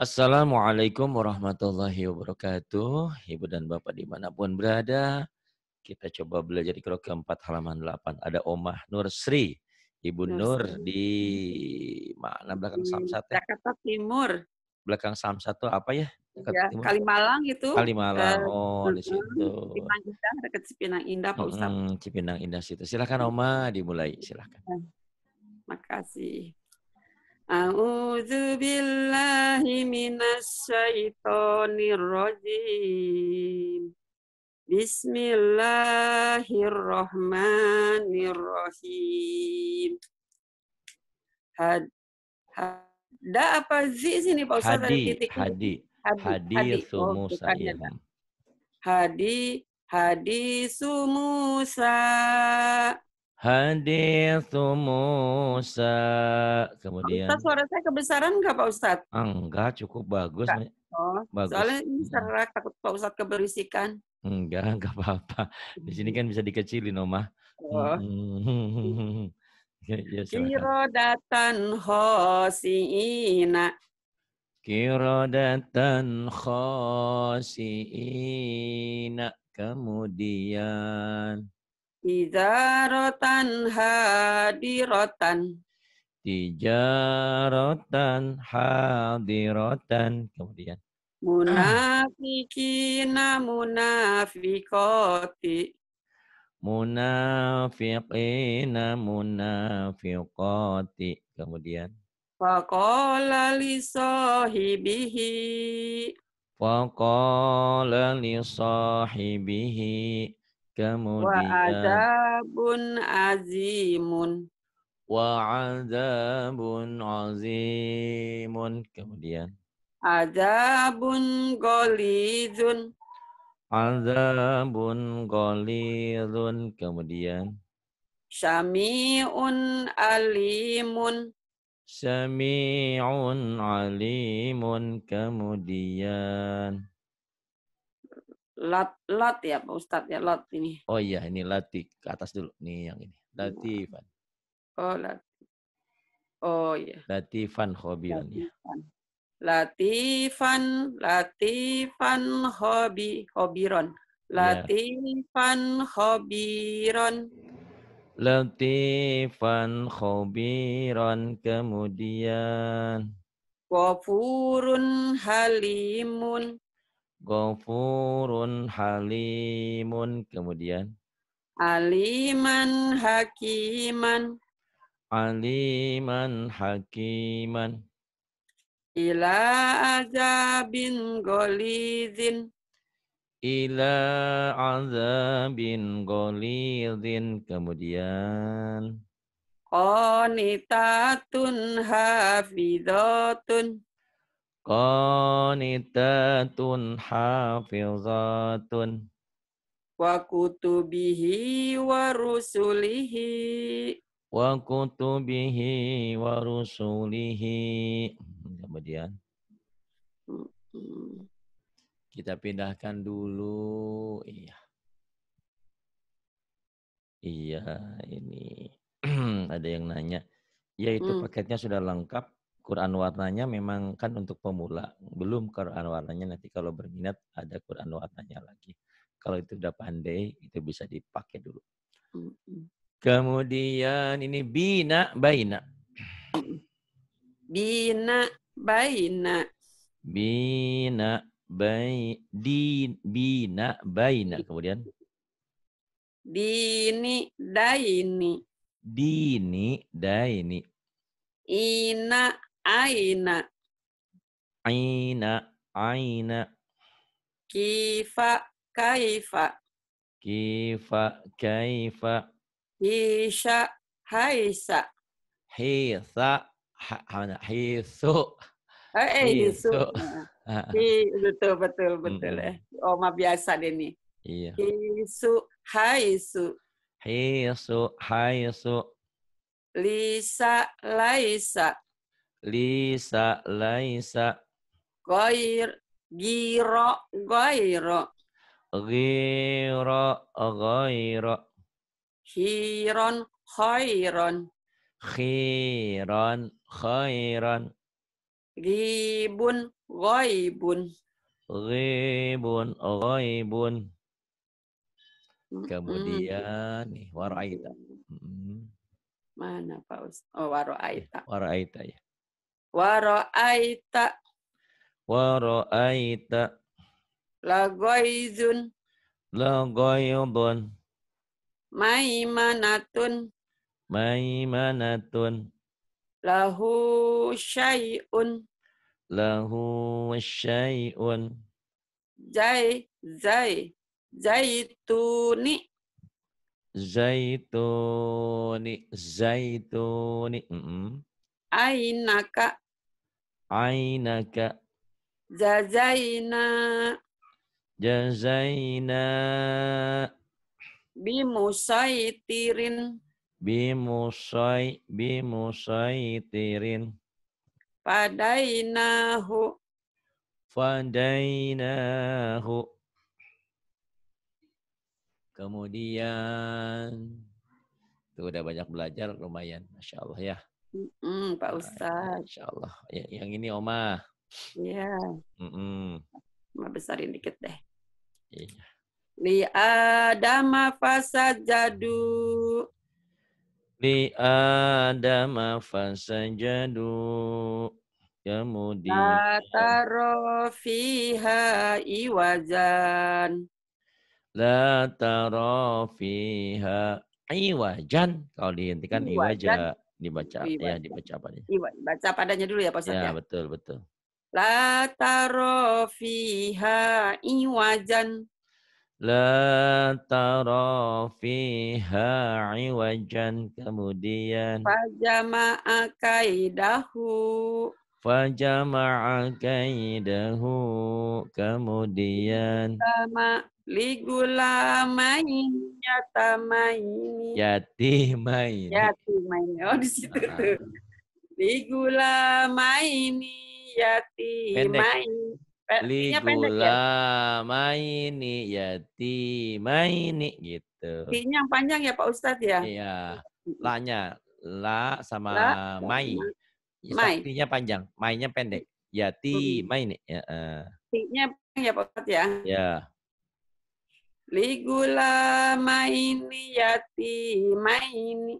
Assalamualaikum warahmatullahi wabarakatuh. Ibu dan Bapak dimanapun berada, kita coba belajar di keempat halaman 8. Ada Omah Nur Sri. Ibu Nur, Nur di mana belakang Samsat ya? Jakarta Timur. Belakang Samsat tuh apa ya? Jakarta ya Timur. Kalimalang itu. Kalimalang. Eh, oh, di situ. Cipinang Indah dekat Cipinang Indah Pak Hmm, Cipinang Indah situ. Silakan Oma dimulai, silakan. Iya. Makasih. A'udzu billahi minasyaitonirrajim. Bismillahirrahmanirrahim. Had ada apa zi sini Pak Ustaz hadi, titik hadi. hadi hadi sumusa oh, ya. Hadi hadi sumusa. Hadis Musa. Kemudian. Ustaz, suara saya kebesaran enggak Pak Ustaz? Enggak, ah, cukup bagus. Enggak. Oh, bagus. Soalnya ini serak takut Pak Ustaz keberisikan. Enggak, enggak apa-apa. Di sini kan bisa dikecilin, Oma. Oh. Hmm. ya, Kirodatan khosiina. Kirodatan khosiina. Kemudian. Tijarotan hadirotan. Tijarotan hadirotan. Kemudian. Munafikina munafikoti. munafikina munafikoti. Kemudian. Fakola lisohibihi. sahibihi. Faqala li sahibihi. Kemudian wa azabun azimun. Wa azabun azimun. Kemudian azabun golizun. Azabun golizun. Kemudian Sami'un alimun. Sami'un alimun. Kemudian Lat, Lat ya Pak Ustad ya, Lat ini. Oh iya, ini Latif. Ke atas dulu. Nih yang ini. Iya. Latifan. Oh, Latif. Oh iya. Latifan khobiran ya. Latifan, Latifan hobi, hobiron. Latifan hobiron. Iya. Latifan hobiron kemudian. Wafurun halimun. Ghafurun halimun. Kemudian. Aliman hakiman. Aliman hakiman. Ila azabin golizin. Ila azabin golizin. Kemudian. Qanitatun hafidhatun qanitatun hafizatun wa kutubihi wa rusulihi wa kutubihi wa rusulihi kemudian kita pindahkan dulu iya iya ini ada yang nanya yaitu mm. paketnya sudah lengkap Quran warnanya memang kan untuk pemula. Belum Quran warnanya nanti kalau berminat ada Quran warnanya lagi. Kalau itu udah pandai, itu bisa dipakai dulu. Kemudian ini bina baina. Bina baina. Bina bai di bina baina kemudian dini daini dini daini ina Aina. Aina. Aina. Kifa. Kaifa. Kifa. Kaifa. Hisha. Haisa. Hisa. Hisu. Eh, eh ah. hisu. Betul, betul, betul. Mm. Eh. Oma biasa deh nih. Iya. Hisu. Haisu. Hisu. Haisu. Lisa. Laisa. Lisa, laisa. gair giro, goiro. Giro, goiro. Hiron, khairon. Hiron, khairon. Gibun, ghaibun. Ghaibun, ghaibun. Kemudian nih waraita. Mana Pak Ustaz? Oh, waraita. Waraita ya. Waro'aita. Waro'aita. Lagoizun. Lagoizun. Maimanatun. Maimanatun. Lahu syai'un. Lahu syai'un. Zai, zai, zaituni. Zaituni, zaituni. Mm ainaka ainaka jazaina jazaina bimusaitirin bimusai bimusaitirin fadainahu fadainahu kemudian itu udah banyak belajar lumayan masya Allah ya Mm, Pak ya, Ustadz. Insya Allah. Ya, yang ini Oma. Iya. Yeah. Mm -mm. Oma besarin dikit deh. Iya. Yeah. Li adama jadu. Li adama jadu. Kemudian. Lataro fiha iwajan. La fiha iwajan. Kalau dihentikan iwajan. iwajan dibaca apa ya dibaca apa ya. Baca padanya dulu ya Pak Ustaz ya. ya. betul betul. La tarofiha iwajan. La tarofiha iwajan kemudian. Fajama'a kaidahu. Fajama'a kaidahu kemudian sama ligulamain yatamaini yatimaini yatimaini oh di situ ah. tuh ligulamaini yatimaini ligulamaini ya? yatimaini gitu ini yang panjang ya Pak Ustadz ya iya, iya. lanya la sama la, mai Iya, mai. panjang, mainnya pendek. Yati, hmm. main nih. Ya, uh. Ti-nya ya Pak ya. Ya. Ligula maini yati maini.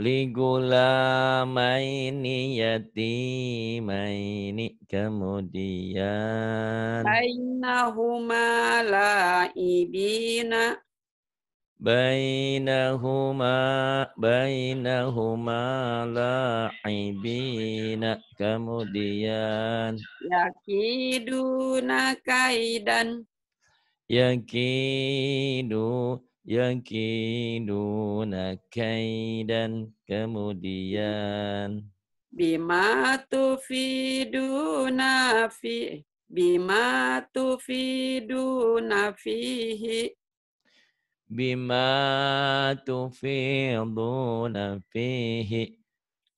Ligula maini yati maini kemudian. Bainahuma la ibina bainahuma bainahuma la'ibina kemudian yakiduna kaidan yakidu yakiduna kaidan kemudian bima tufiduna nafi bima tufiduna nafihi bima tufiduna fihi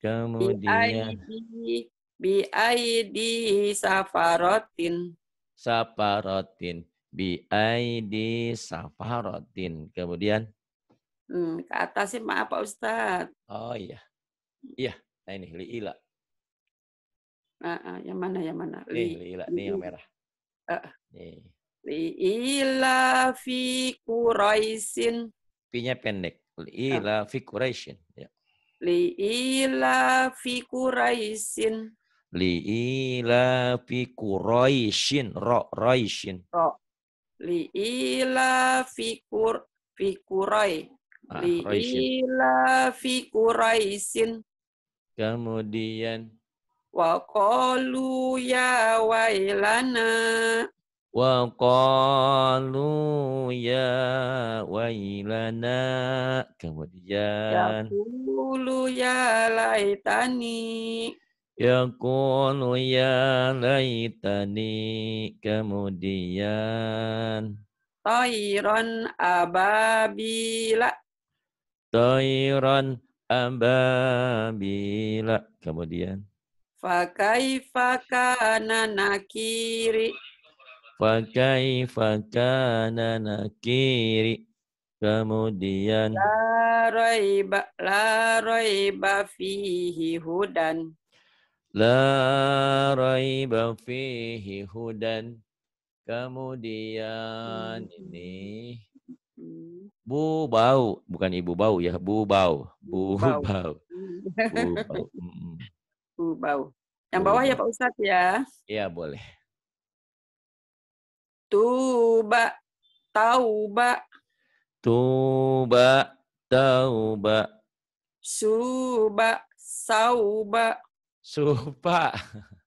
kemudian bi biaidi safarotin safarotin aidi safarotin kemudian hmm, ke atas sih maaf Pak ustad oh iya iya nah ini liila nah, yang mana yang mana li, li liila ini yang merah uh. nih Li'ila fi kuraisin. Pinya pendek. Li'ila ah. fi kuraisin. Ya. Li'ila fi kuraisin. Li'ila fi kuraisin. Ro, raishin. Ro. Li'ila fi kur, fi kurai. Ah, Li'ila fi kuraisin. Kemudian. Wa qalu ya wailana. Wa qalu ya kemudian Yaqulu laytani Yaqulu laytani kemudian Tairan ababila Tairan ababila kemudian Fakaifakana nakiri Fakaifa kana nakiri. Kemudian. La raiba, la raiba fihi hudan. La raiba fihi hudan. Kemudian ini bu bau, bukan ibu bau ya, bu bau, bu bau, bu bau, bu bau. Bu bau. Yang bawah ya Pak Ustadz ya. Iya boleh. Tuba, tauba. Tuba, tauba. Suba, sauba. Supa.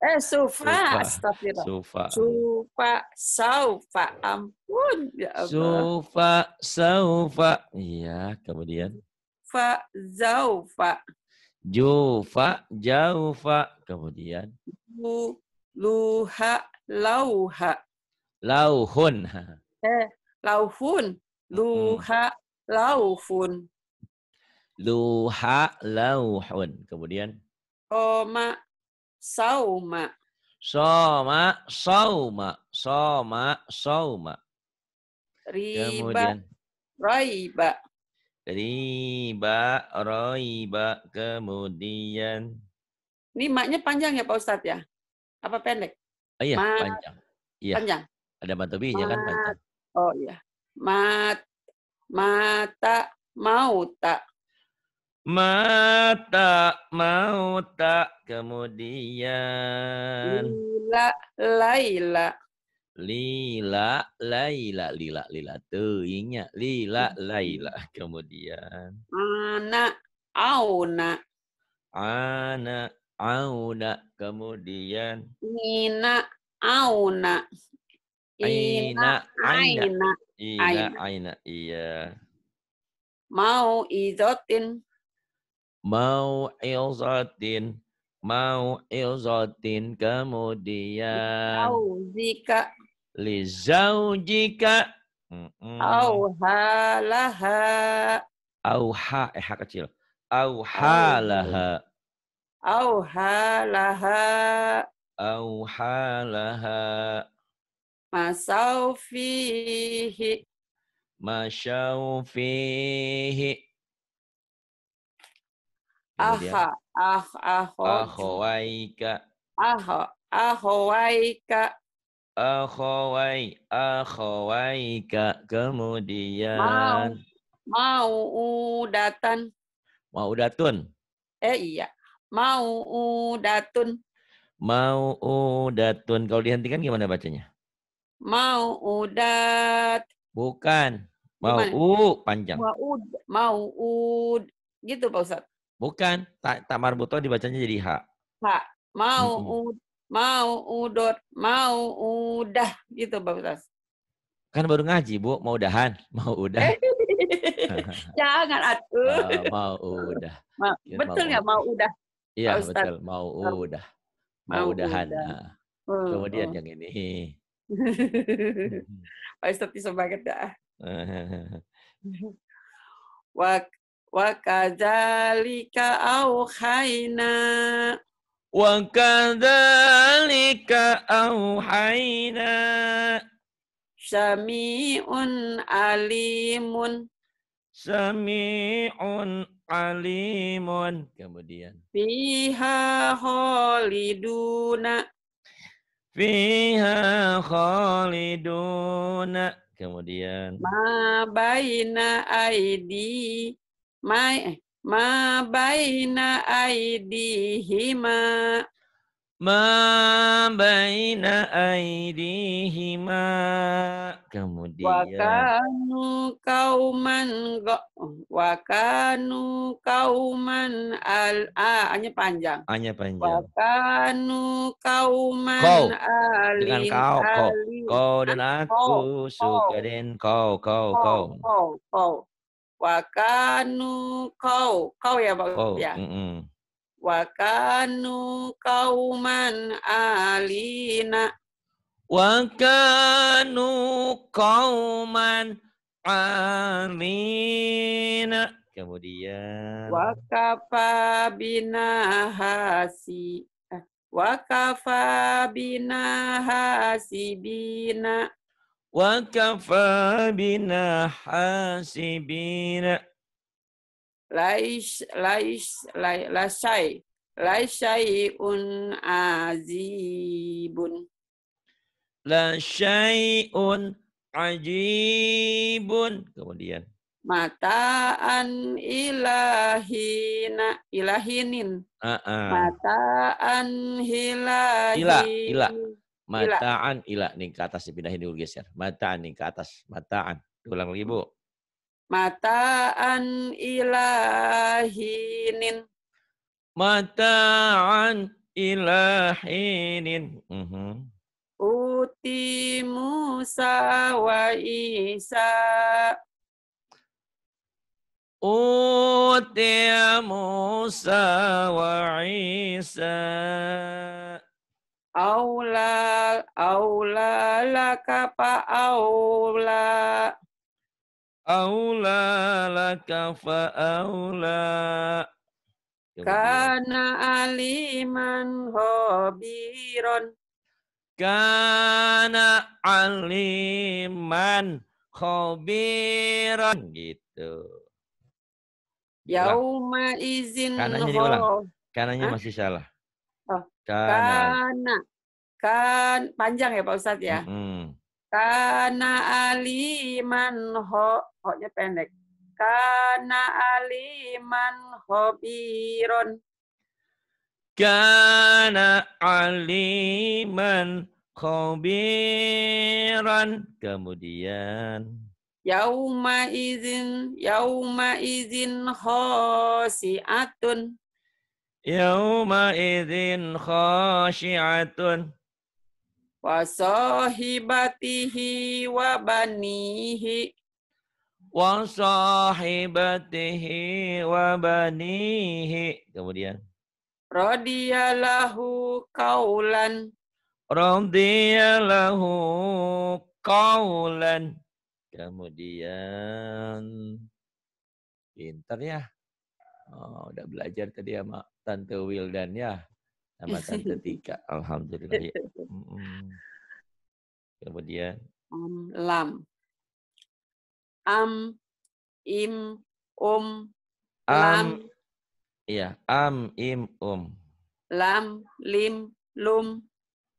Eh, sufa. Astagfirullah. Sufa. Sufa, saufa. Ampun. Ya Allah. Sufa, saufa. Iya, kemudian. Fa, zaufa. Jufa, jaufa. Kemudian. luha, lauha. Lauhun. Eh, lauhun. Luha lauhun. Luha lauhun. Kemudian? Oma sauma. Soma sauma. Soma sauma. Riba. riba, Raiba. Riba, roiba, kemudian. Ini maknya panjang ya Pak Ustadz ya? Apa pendek? Oh, iya, Ma panjang. Iya. Panjang. Ada matobinya kan Oh iya. Mat mata mau tak mata mau tak kemudian lila laila lila laila lila lila tuh ingat lila laila kemudian anak auna anak auna kemudian nina auna Aina. aina, aina, iya, aina, aina, iya. Mau izotin. Mau izotin. Mau izotin kemudian. Lizaujika. Lizaujika. Mm -mm. Auhalaha. Auha, eh ha kecil. Auhalaha. Auhalaha. Auhalaha. Masaufihi, Masaufihi, Aha, ah, ah aho. Ahoaika, Aho, Ahoaika, Ahoai, Ahoaika, Kemudian. Mau, mau datan. Mau datun. Eh iya. Mau datun. Mau datun. Kalau dihentikan gimana bacanya? Mau udat Bukan. Mau u panjang. Mau mau ud, Gitu Pak ustadz. Bukan. Tak, tak marbuto dibacanya jadi h. H. Mau ud, mau udot mau udah, Gitu Pak ustadz. Kan baru ngaji, Bu. Mau udahan. Mau udah. Jangan atuh. Uh, mau udah. Ma iya, betul nggak mau udah? Iya, betul. Mau udah. Mau, mau udahan. Udah. Nah. Kemudian hmm. yang ini. Pak Ustadz sebagai dah. Wa wa kadzalika auhaina, wa kadzalika auhaina. Sami'un alimun Sami'un alimun Kemudian Fiha holiduna Fiha khaliduna. Kemudian. Ma baina aidi. Ma, eh, ma baina aidihima ma baina aidihima kemudian wa kanu kauman wa kanu kauman al a hanya panjang hanya panjang wa kanu kauman kau. alin dengan kau kau kau dan ah, aku suka dengan kau kau kau kau kau wa kanu kau kau ya Pak ya mm -mm wa kanu kauman alina wa kanu kauman alina kemudian wa kafa hasi eh, wa kafa bina hasibina wa bina hasibina laisai un azibun la un ajibun kemudian mataan ilahina ilahinin uh -uh. mataan hilahin ila ila mataan ila. ila nih ke atas dipindahin dulu geser mataan nih ke atas mataan ulang lagi bu Mata'an ilahinin. Mata'an ilahinin. Uh mhm. -huh. Uti Musa wa Isa. Uti Musa wa Isa. Aula, aula laka pa aula laka fa aula kana aliman khabiron kana aliman khabiron gitu. Yauma izin Kananya diulang. Kananya Hah? masih salah. Oh. Kana. Kana. Kan panjang ya Pak Ustadz ya. Mm -hmm. Kana aliman ho, hoknya pendek. Kana aliman hobiron. Kana aliman khobiran. Kemudian. Yauma izin, yauma izin khosiatun. Yauma izin khosiatun wa sahibatihi wa banihi wa sahibatihi wa banihi kemudian radiyallahu kaulan radiyallahu kaulan kemudian pinter ya oh, udah belajar tadi sama tante Wildan ya Tambahkan ketiga. Alhamdulillah. Ya. Kemudian. Um, lam. Am, im, Om, um, lam. Iya, am, im, Om. Um. Lam, lim, lum.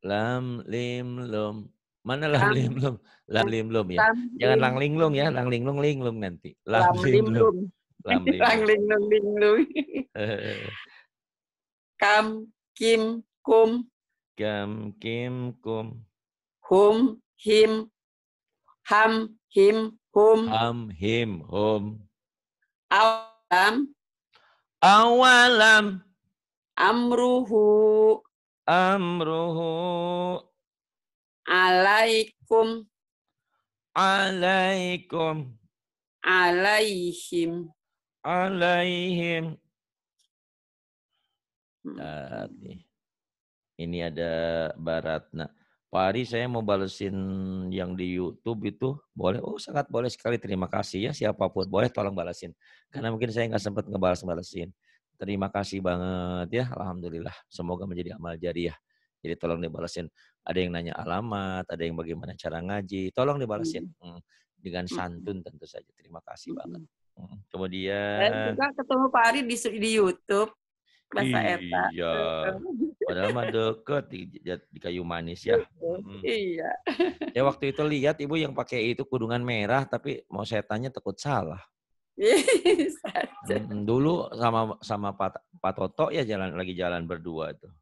Lam, lim, lum. Mana lam, lam lim, lum? Lam, lim, lum ya. Lam, Jangan lim. lang, ling, lung ya. Lang, ling, lung, ling, lum nanti. Lam, lam lim, lum. Lam, lim, lung, ling, lung. Kam, kim, kum. Gam, kim, kum. Hum, him, ham, him, hum. Ham, him, hum. Awalam. Awalam. Amruhu. Amruhu. Alaikum. Alaikum. Alaihim. Alaihim. Bentar hmm. Ini ada Baratna. Pak Ari, saya mau balesin yang di YouTube itu boleh. Oh, sangat boleh sekali. Terima kasih ya siapapun. Boleh tolong balesin. Karena mungkin saya nggak sempat ngebales balesin Terima kasih banget ya. Alhamdulillah. Semoga menjadi amal jariah. Jadi tolong dibalesin. Ada yang nanya alamat, ada yang bagaimana cara ngaji. Tolong dibalesin. Hmm. Hmm. Dengan santun tentu saja. Terima kasih banget. Kemudian. Dan juga ketemu Pak Ari di, di YouTube bahasa eta. Iya. Gitu. Padahal mah deket di, di kayu manis ya. Hmm. Iya. Ya waktu itu lihat ibu yang pakai itu kudungan merah tapi mau saya tanya takut salah. Iya, dulu sama sama Pak, Pak Toto ya jalan lagi jalan berdua tuh.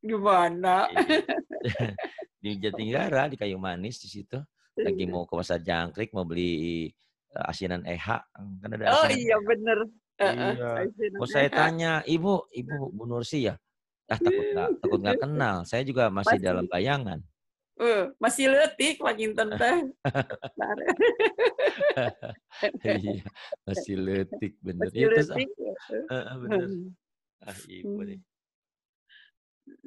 Gimana? Iya. di Jatinggara di kayu manis di situ lagi iya. mau ke pasar jangkrik mau beli eh, asinan EH kan ada oh, asinan. Oh iya bener Iya. Oh saya tanya, ibu, ibu Bu Nursi ya? Ah takut nggak takut nggak kenal. Saya juga masih, masih. dalam bayangan. Uh, masih letik makin tentang. Iya, masih letik bener. Masih letik. ya. Ah, ya bener. Hmm. Ah ibu nih. Hmm.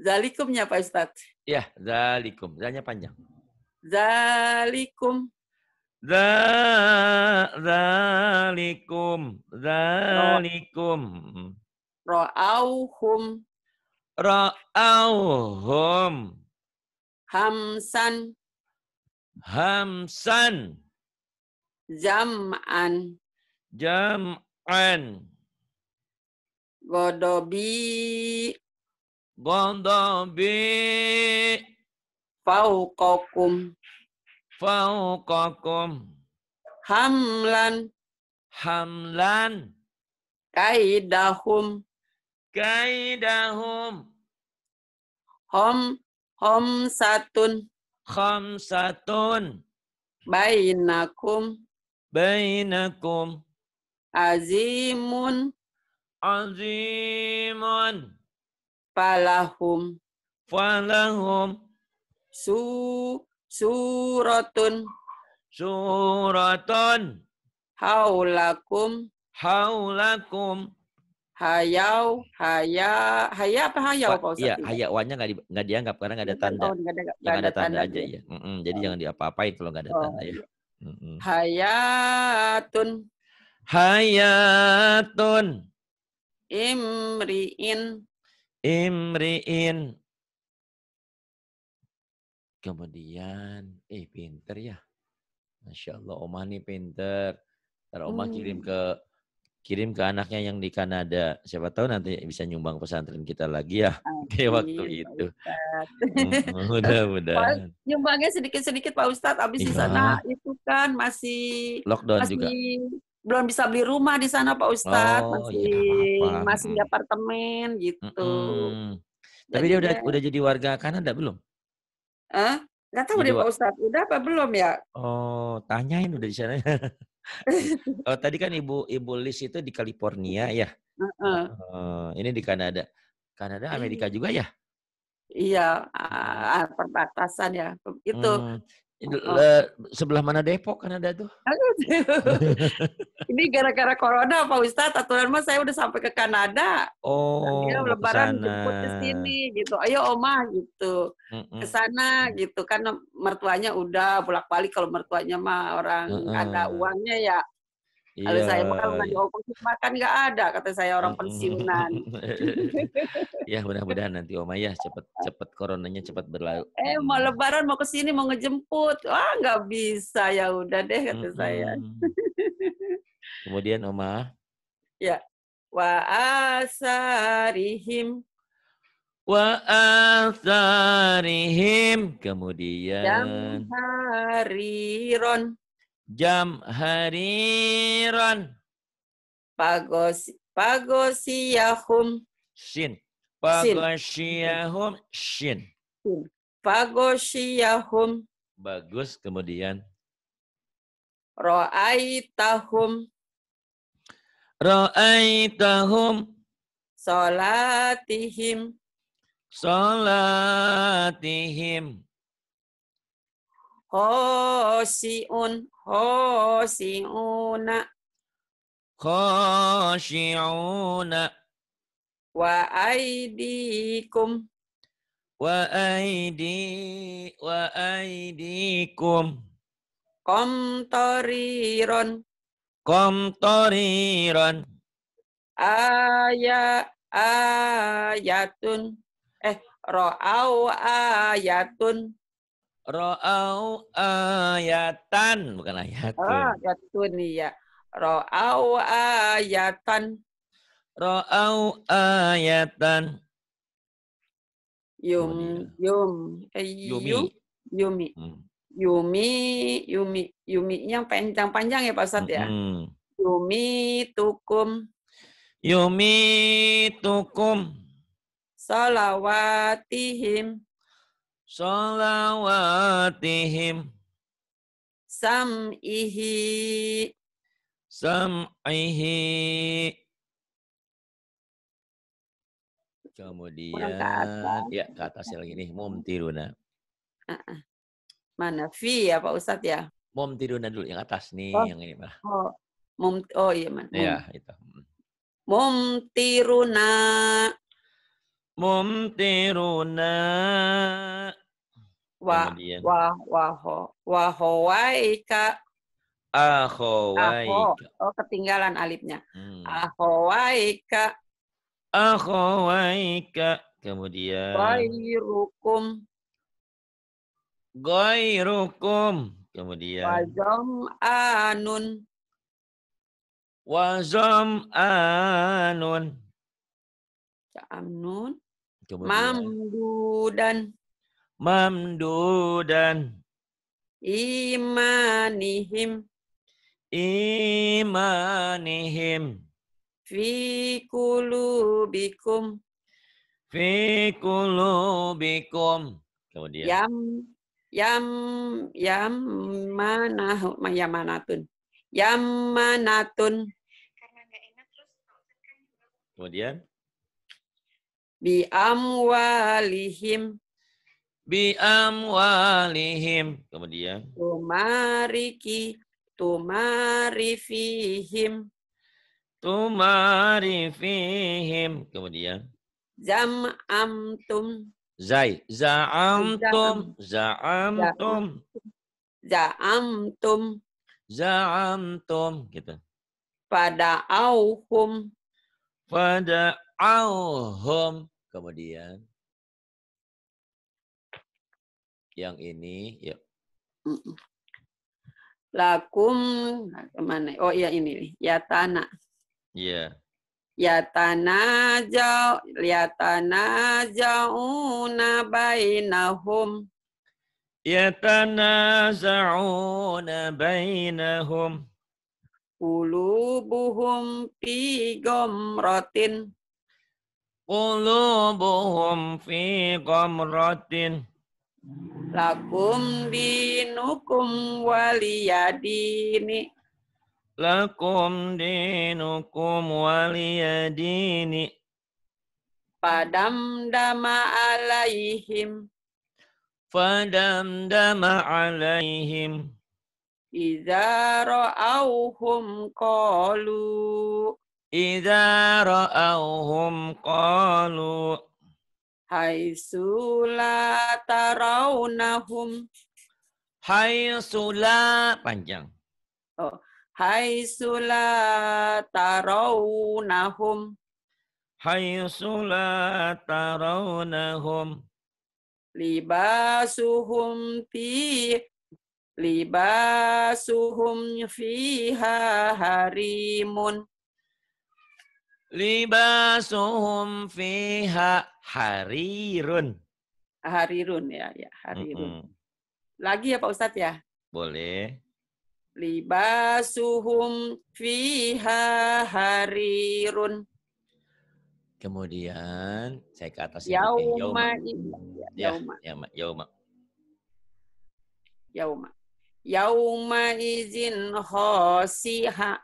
Zalikumnya Pak Ustadz. Ya, zalikum. Zanya panjang. Zalikum. Zalikum. Zalikum. Ra'auhum. Ra'auhum. Hamsan. Hamsan. Jam'an. Jam'an. Godobi. Godobi. kokum fauqakum hamlan hamlan kaidahum kaidahum hom hom satun hom satun bainakum bainakum azimun azimun falahum falahum su Suratun. Suratun. Haulakum. Haulakum. Hayau, haya, haya apa hayau Pak Iya, Hayauannya nggak di, nggak dianggap karena nggak ada tanda. Oh, nggak ada, ya, gak ada, ada tanda, tanda aja ya. Mm -mm, jadi oh. jangan diapa-apain kalau nggak ada oh. tanda ya. Mm -mm. Hayatun. Hayatun. Imriin. Imriin. Kemudian, eh pinter ya. Masya Allah, Oma nih pinter. Ntar Oma hmm. kirim ke kirim ke anaknya yang di Kanada. Siapa tahu nanti bisa nyumbang pesantren kita lagi ya di waktu itu. Hmm, mudah-mudahan. Nyumbangnya sedikit-sedikit Pak Ustadz, abis di iya. sana itu kan masih lockdown masih juga. Belum bisa beli rumah di sana Pak Ustadz, oh, masih ya, masih di apartemen gitu. -hmm. Tapi dia udah udah jadi warga Kanada belum? Hah? Nggak tahu Jadi, deh Pak Ustadz, udah apa belum ya? Oh, tanyain udah di sana. oh, tadi kan Ibu Ibu Liz itu di California ya? Uh -uh. Oh, ini di Kanada. Kanada, iya. Amerika juga ya? Iya, ah, perbatasan ya. Itu. Hmm. Oh. Sebelah mana Depok kan ada tuh. Ini gara-gara corona Pak Ustadz, aturan mas saya udah sampai ke Kanada. Oh, Dia lebaran jemput ke sini gitu. Ayo Oma gitu. Ke sana gitu kan mertuanya udah bolak-balik kalau mertuanya mah orang mm ada uangnya ya kalau iya, saya makan nggak iya. makan nggak ada kata saya orang pensiunan. ya mudah-mudahan nanti Oma ya cepat cepat coronanya cepat berlalu. Eh mau Lebaran mau kesini mau ngejemput, wah nggak bisa ya udah deh kata hmm, saya. Kemudian Oma. Ya wa asarihim wa asarihim kemudian dan hariron Jam hariran pagosi pagosi pagosiyahum. Shin. pagosi Pagosiyahum. Shin. pagosi Pagosiyahum. Bagus. Kemudian. Ro'aitahum. Ro'aitahum. salatihim salatihim khasi'un khasi'una khashi'una wa aidikum wa aidi wa aidikum qamtariron qamtariron aya ayatun eh ra'au ayatun Ro'au ayatan, bukan ayatun. Ah, ayatun, iya. Ro'au ayatan. Ro'au ayatan. Yum, yum, eh, hmm. yumi. Yumi. Yumi, yumi, yumi yang panjang-panjang ya Pak Ustadz ya. Hmm. Yumi tukum. Yumi tukum. Salawatihim salawatihim sam'ihi sam'ihi kemudian ke ya ke atas lagi nih mumtiruna mana fi ya Pak Ustadz ya mumtiruna dulu yang atas nih oh. yang ini malah oh mum oh iya man ya, mum. ya itu hmm. mumtiruna mumtiruna wa wah wa wah, wah, wah, oh ketinggalan alifnya hmm. wah, wah, kemudian gairukum gairukum kemudian wazom anun wazom anun anun mamdudan mamdudan imanihim imanihim fi kulubikum fi kulubikum kemudian yam yam yam mana yamanatun yamanatun kemudian bi amwalihim bi amwalihim kemudian tumariki tumarifihim. Tumarifihim. kemudian zamamtum zai za'amtum za'amtum za'amtum za'amtum gitu pada auhum pada auhum kemudian yang ini ya. Lakum nah, kemana? Oh iya ini ya tanah. Ya. Ya tanah jauh, ya tanah jauhuna bainahum. Ya tanah jauhuna bainahum. Ulubuhum fi gomrotin. Ulubuhum fi gomrotin. Lakum dinukum waliyadini. Lakum dinukum waliyadini. Padam dama alaihim. Padam dama alaihim. Iza ra'auhum qalu. Iza ra'auhum qalu. Haitsu la tarawnahum. Haitsu la panjang. Oh, haitsu la tarawnahum. Haitsu la tarawnahum. Libasuhum fi libasuhum fiha harimun. Libasuhum fiha harirun. Harirun ya, ya harirun. Mm -mm. Lagi ya Pak Ustadz ya? Boleh. Libasuhum fiha harirun. Kemudian saya ke atas eh, ya, Yauma. Yauma. yauma. Yauma. Yauma. Yauma izin khosiha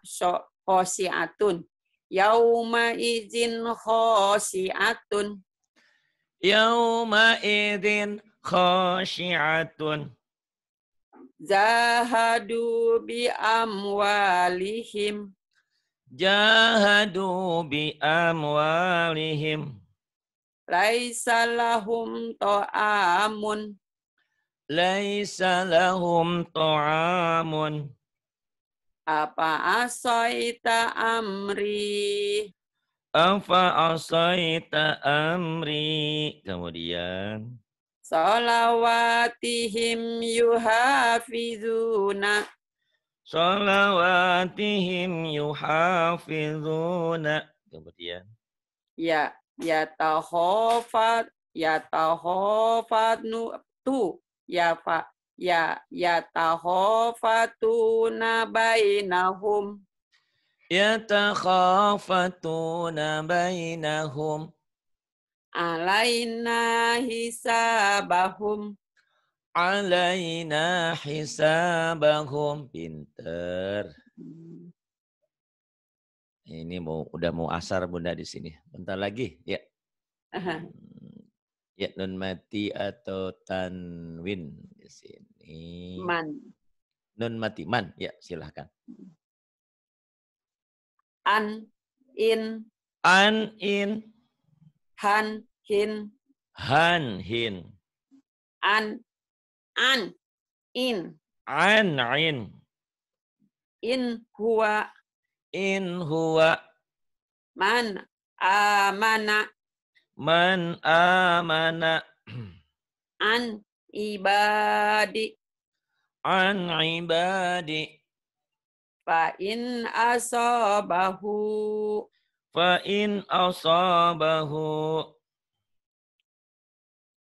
khosiatun yauma izin khosiatun yauma izin khosiatun jahadu bi amwalihim jahadu bi amwalihim laisa lahum ta'amun laisa lahum ta'amun apa asaita amri? Apa asaita amri? Kemudian. Salawatihim yuhafizuna. Salawatihim yuhafizuna. Kemudian. Ya, ya tahofat, ya tahofat nu tu, ya pak ya yatahafatuna bainahum Ta'hofatuna bainahum alaina hisabahum alaina hisabahum pinter hmm. ini mau udah mau asar bunda di sini bentar lagi ya uh -huh. Hmm. Ya, nun mati atau tanwin di sini. Man. Nun mati, man. Ya, silahkan. An, in. An, in. Han, hin. Han, hin. An, an, in. An, in. In huwa. In huwa. Man, amana. Man amana. An ibadi. An ibadi. Fa in asabahu. Fa in asabahu.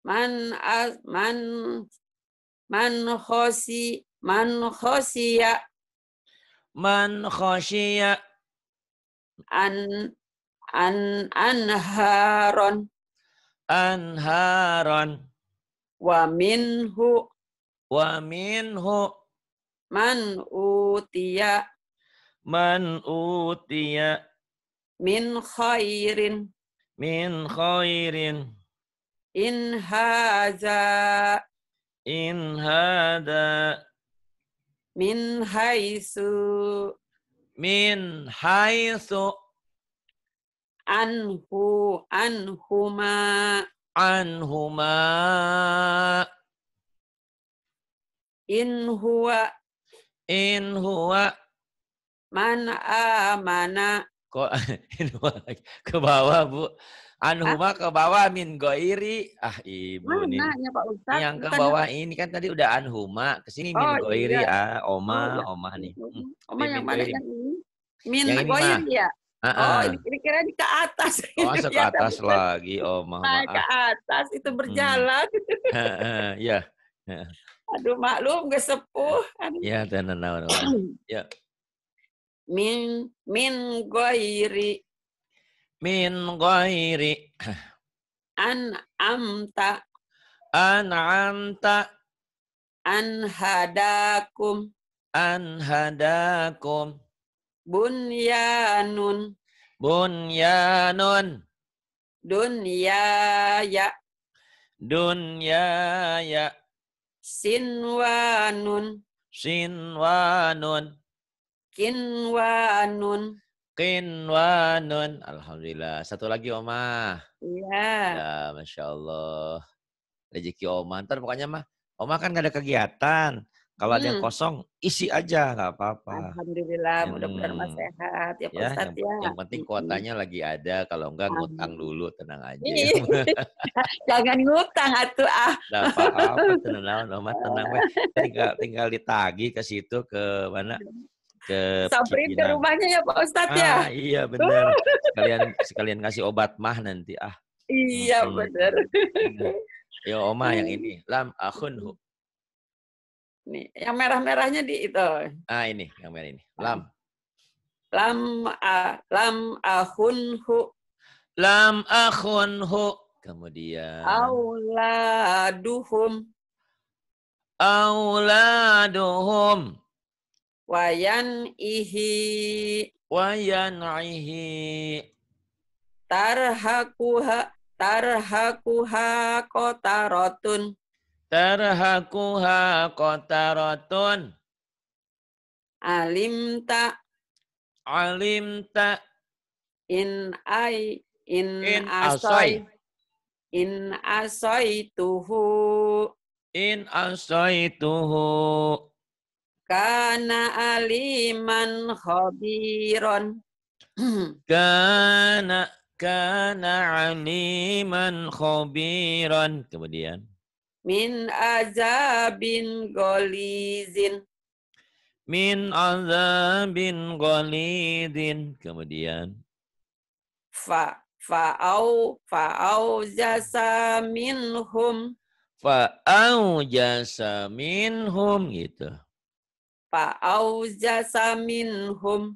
Man as, man man khosi man khosiya man khosiya an an anharon anharon wa minhu wa minhu man utiya man utiya min khairin min khairin in haza in hada min haisu min haisu anhu anhuma anhuma in huwa in huwa man amana kok in huwa ke bawah Bu anhuma ah. ke bawah min goiri ah ibu nih ya, Pak Ustaz. yang ke bawah Bukan. ini kan tadi udah anhuma ke sini oh, min goiri iya. ah oma oh, iya. oma nih oma hmm, yang mana ini min yang goiri ini, ya Uh-uh. Oh, ini kira di ke atas. Oh, ke atas lagi. Oh, maaf. Nah, Ke atas itu hmm. berjalan. Hmm. ya. Yeah. Aduh, maklum gak sepuh. Ya, dan naon. Ya. Min min goiri. Min goiri. An amta. An amta. An hadakum. An hadakum Bunyanun. Bunyanun. Dunyaya. ya. ya. Sinwanun. Sinwanun. Kinwanun. Kinwanun. Alhamdulillah. Satu lagi Oma. Iya. Ya, Masya Allah. Rezeki Oma. Ntar pokoknya mah. Oma kan gak ada kegiatan. Kalau hmm. ada yang hmm. kosong, isi aja nggak apa-apa. Alhamdulillah, mudah-mudahan Mas hmm. sehat ya ya, yang, ya. Yang penting kuotanya hmm. lagi ada, kalau enggak ngutang dulu, tenang aja. Jangan ngutang atuh ah. Tidak apa-apa, tenang, nomor tenang. Tinggal, tinggal ditagi ke situ, ke mana? ke samperin ke rumahnya ya Pak Ustadz ya? ah, ya. Iya benar. Sekalian sekalian kasih obat mah nanti ah. Iya hmm. hmm. benar. Iya. Ya Oma yang ini lam akhun Nih, yang merah-merahnya di itu. Ah, ini yang merah ini. Lam. Lam a, lam ahun hu. Lam ahun hu. Kemudian auladuhum auladuhum wayan ihi wayan ihi tarhakuha tarhakuha kotarotun Tarhakuha kotaratun. alim tak, In ai. In, in asoy. In asoy tuhu. In asoy tuhu. Kana aliman khabiron. kana kana aliman khabiron. Kemudian min azabin golizin min azabin golizin kemudian fa fa'au fa'au jasa minhum fa'au jasa minhum gitu fa'au jasa minhum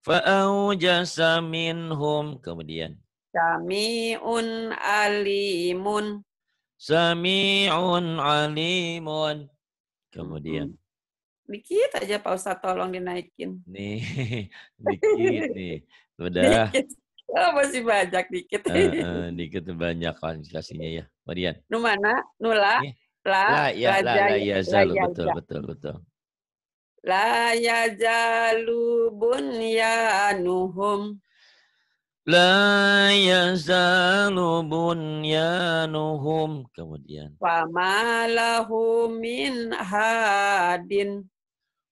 fa'au jasa minhum kemudian Sami'un alimun Sami'un alimun. Kemudian. Dikit aja Pak Ustaz tolong dinaikin. Nih, dikit nih. Udah. Dikit. Oh, masih banyak dikit. Uh, uh, dikit banyak kualifikasinya ya. Kemudian. Numana, nula, eh. la, la, ya, la, la, ya, ya zalu. Ya, betul, ya. betul, betul. La ya jalu bunyanuhum La yazalu bunyanuhum. Kemudian. Fama lahu min hadin.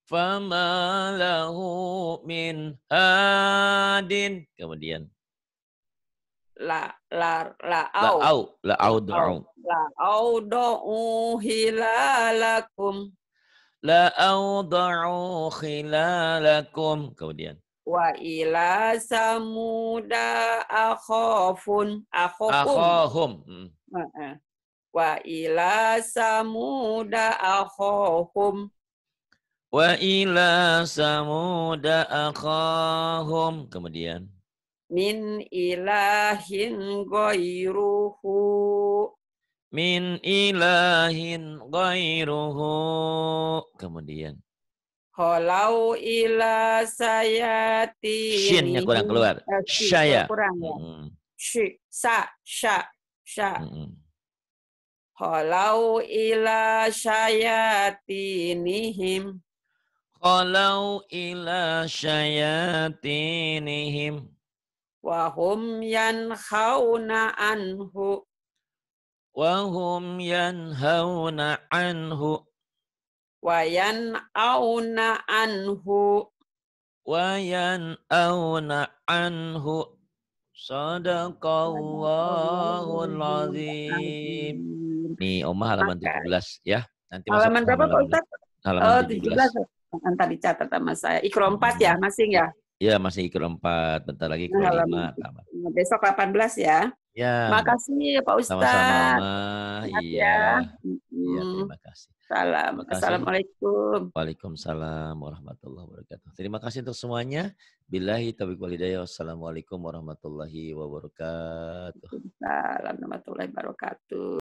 Fama lahu min hadin. Kemudian. La la la au. La au. La au do'u. La au do'u hilalakum. La au do'u hilalakum. Kemudian wa ila samuda akhofun. akhahum hmm. wa ila samuda akhahum wa ila samuda akhahum kemudian min ilahin goiruhu. min ilahin goiruhu. kemudian kalau ila saya Shinnya kurang keluar. Saya. Kurang ya. ya. Shi, sa, Sha. sya. Hmm. Holau ila syayatinihim. Kalau ila syayatinihim. Wahum yanhauna anhu. Wahum yanhauna anhu. Wayan auna anhu. Wayan auna anhu. Sadaqallahul azim. Nih, Oma halaman 17 ya. Nanti halaman berapa Pak Ustaz? Halaman oh, 17. 17. Nanti dicatat sama saya. Ikro 4 ya, hmm. masing ya? Ya, masih ikro 4. Bentar lagi ikro 5. Nah, Besok 18 ya. Ya. Makasih ya, Pak Ustaz. Sama-sama. Iya. Ya. Ya, terima kasih. Salam. Assalamualaikum. Waalaikumsalam warahmatullahi wabarakatuh. Terima kasih untuk semuanya. Billahi taufiq hidayah. Wassalamualaikum warahmatullahi wabarakatuh. Salam warahmatullahi wabarakatuh.